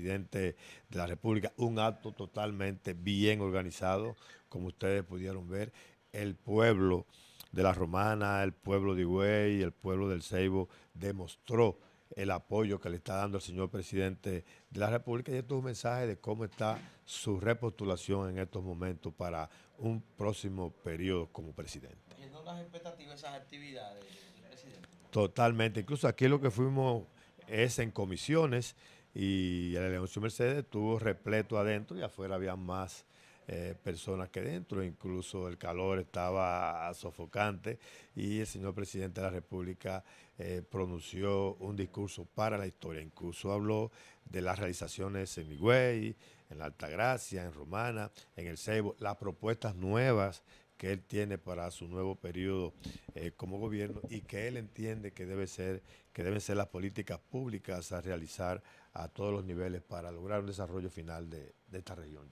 presidente de la República, un acto totalmente bien organizado, como ustedes pudieron ver, el pueblo de la Romana, el pueblo de Higüey, el pueblo del Ceibo, demostró el apoyo que le está dando al señor presidente de la República. Y esto es un mensaje de cómo está su repostulación en estos momentos para un próximo periodo como presidente. ¿Y no las expectativas esas actividades presidente? Totalmente. Incluso aquí lo que fuimos es en comisiones y el negocio Mercedes estuvo repleto adentro y afuera había más eh, personas que dentro, incluso el calor estaba sofocante y el señor presidente de la República eh, pronunció un discurso para la historia, incluso habló de las realizaciones en Higüey, en la Altagracia, en Romana, en el Ceibo, las propuestas nuevas que él tiene para su nuevo periodo eh, como gobierno y que él entiende que debe ser que deben ser las políticas públicas a realizar a todos los niveles para lograr un desarrollo final de, esta región,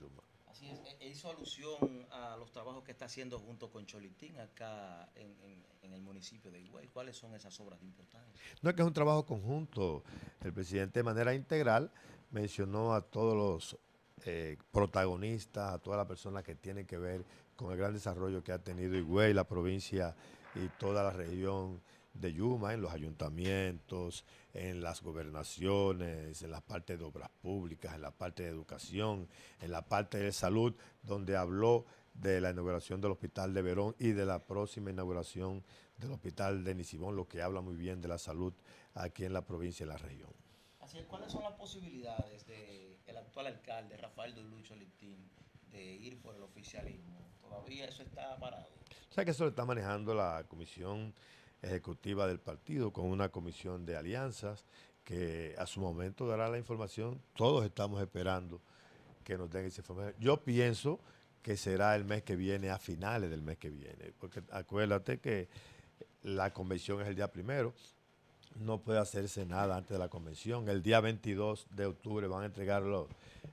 Así es, e-, e hizo alusión a los trabajos que está haciendo junto con Cholitín acá en, en el municipio de Higüey. ¿Cuáles son esas obras importantes? No es que es un trabajo conjunto. El presidente de manera integral mencionó a todos los eh, protagonistas, a todas las personas que tienen que ver con el gran desarrollo que ha tenido Higüey, la provincia y toda la región de Yuma, en los ayuntamientos, en las gobernaciones, en la parte de obras públicas, en la parte de educación, en la parte de salud, donde habló de la inauguración del Hospital de Verón y de la próxima inauguración del Hospital de Nisibón, lo que habla muy bien de la salud aquí en la provincia y la región. ¿cuáles son las posibilidades del el actual alcalde, Rafael Dulucho Liptín, de ir por el oficialismo? ¿Todavía eso está parado? O sea que eso lo está manejando la comisión ejecutiva del partido con una comisión de alianzas que a su momento dará la información. Todos estamos esperando que nos den esa información. Yo pienso que será el mes que viene, a finales del mes que viene, porque acuérdate que la convención es el día primero, no puede hacerse nada antes de la convención. El día 22 de octubre van a entregar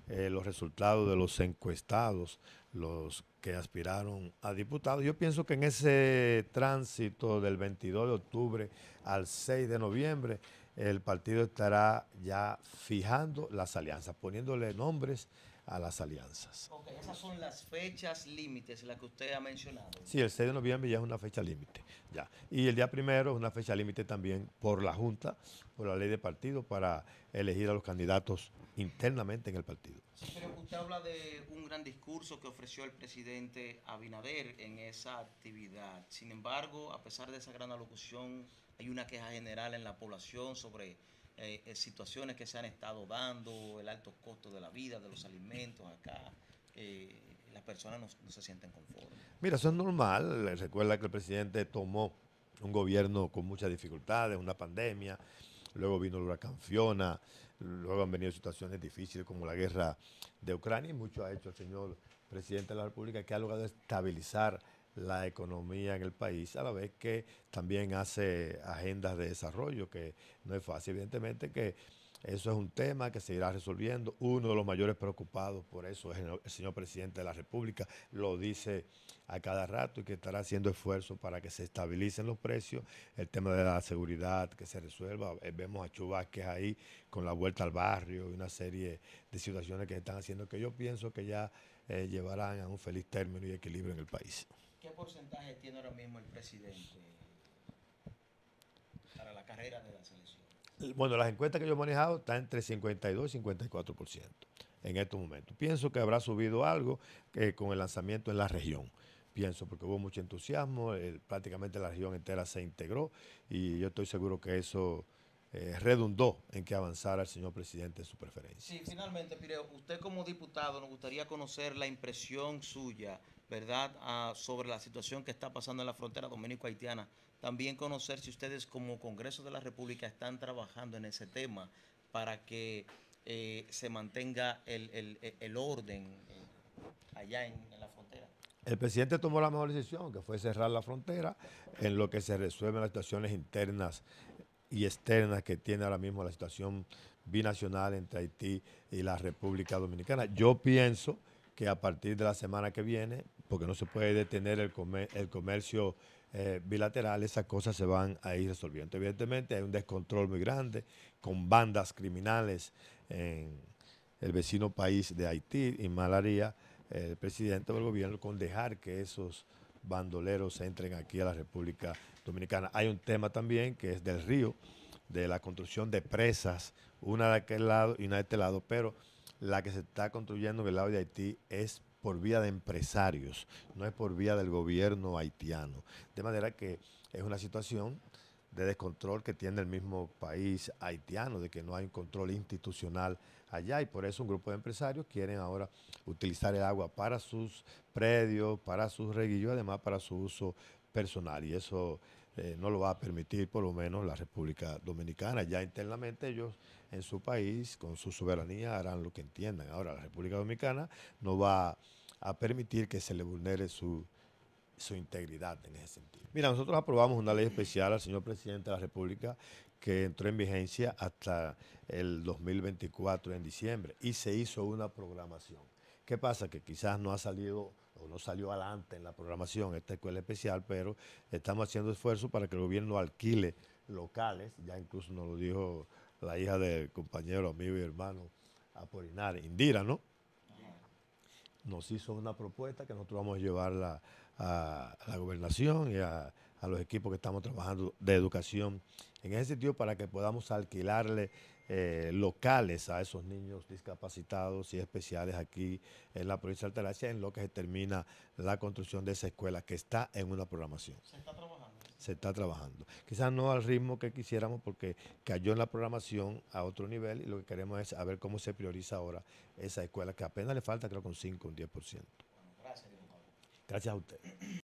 eh, los, resultados de los encuestados, los que aspiraron a diputados. Yo pienso que en ese tránsito del 22 de octubre al 6 de noviembre, el partido estará ya fijando las alianzas, poniéndole nombres a las alianzas. esas son las fechas límites, las que usted ha mencionado. Sí, el 6 de noviembre ya es una fecha límite. ya Y el día primero es una fecha límite también por la Junta, por la ley de partido, para elegir a los candidatos internamente en el partido. pero usted habla de un gran discurso que ofreció el presidente Abinader en esa actividad. Sin embargo, a pesar de esa gran alocución, hay una queja general en la población sobre eh, eh, situaciones que se han estado dando, el alto costo de la vida, de los alimentos acá. Eh, las personas no, se sienten conformes. Mira, eso es normal. Recuerda que el presidente tomó un gobierno con muchas dificultades, una pandemia, luego vino el huracán luego han venido situaciones difíciles como la guerra de Ucrania y mucho ha hecho el señor presidente de la República que ha logrado estabilizar la economía en el país, a la vez que también hace agendas de desarrollo, que no es fácil. Evidentemente que eso es un tema que se irá resolviendo. Uno de los mayores preocupados por eso es el señor presidente de la República. Lo dice a cada rato y que estará haciendo esfuerzos para que se estabilicen los precios. El tema de la seguridad que se resuelva. Eh, vemos a es ahí con la vuelta al barrio y una serie de situaciones que se están haciendo que yo pienso que ya eh, llevarán a un feliz término y equilibrio en el país. ¿Qué porcentaje tiene ahora mismo el presidente para la carrera de la selección? Bueno, las encuestas que yo he manejado están entre 52 y 54% en estos momentos. Pienso que habrá subido algo eh, con el lanzamiento en la región. Pienso, porque hubo mucho entusiasmo, eh, prácticamente la región entera se integró y yo estoy seguro que eso eh, redundó en que avanzara el señor presidente en su preferencia. Sí, finalmente, Pireo, usted como diputado nos gustaría conocer la impresión suya ¿verdad?, ah, sobre la situación que está pasando en la frontera dominico-haitiana. También conocer si ustedes como Congreso de la República están trabajando en ese tema para que eh, se mantenga el, orden eh, allá en la frontera. El presidente tomó la mejor decisión, que fue cerrar la frontera en lo que se resuelven las situaciones internas y externas que tiene ahora mismo la situación binacional entre Haití y la República Dominicana. Yo pienso que a partir de la semana que viene porque no se puede detener el, el comercio eh, bilateral, esas cosas se van a ir resolviendo. Evidentemente hay un descontrol muy grande con bandas criminales en el vecino país de Haití y haría eh, el presidente del gobierno con dejar que esos bandoleros entren aquí a la República Dominicana. Hay un tema también que es del río, de la construcción de presas, una de aquel lado y una de este lado, pero la que se está construyendo del lado de Haití es por vía de empresarios, no es por vía del gobierno haitiano. De manera que es una situación de descontrol que tiene el mismo país haitiano, de que no hay un control institucional allá y por eso un grupo de empresarios quieren ahora utilizar el agua para sus predios, para sus reguillos, además para su uso personal y eso eh, no lo va a permitir por lo menos la República Dominicana. Ya internamente ellos en su país, con su soberanía, harán lo que entiendan. Ahora la República Dominicana no va a permitir que se le vulnere su, su integridad en ese sentido. Mira, nosotros aprobamos una ley especial al señor presidente de la República que entró en vigencia hasta el 2024 en diciembre y se hizo una programación. ¿Qué pasa? Que quizás no ha salido no salió adelante en la programación esta escuela especial, pero estamos haciendo esfuerzo para que el gobierno alquile locales, ya incluso nos lo dijo la hija del compañero, amigo y hermano Apolinar, Indira, ¿no? Nos hizo una propuesta que nosotros vamos a llevarla a, la gobernación y a, a los equipos que estamos trabajando de educación en ese sentido para que podamos alquilarle eh, locales a esos niños discapacitados y especiales aquí en la provincia de Altagracia, en lo que se termina la construcción de esa escuela que está en una programación. Se está trabajando. Se está trabajando. Quizás no al ritmo que quisiéramos porque cayó en la programación a otro nivel y lo que queremos es saber cómo se prioriza ahora esa escuela que apenas le falta creo con 5 un 10%. Bueno, gracias, Gracias a usted.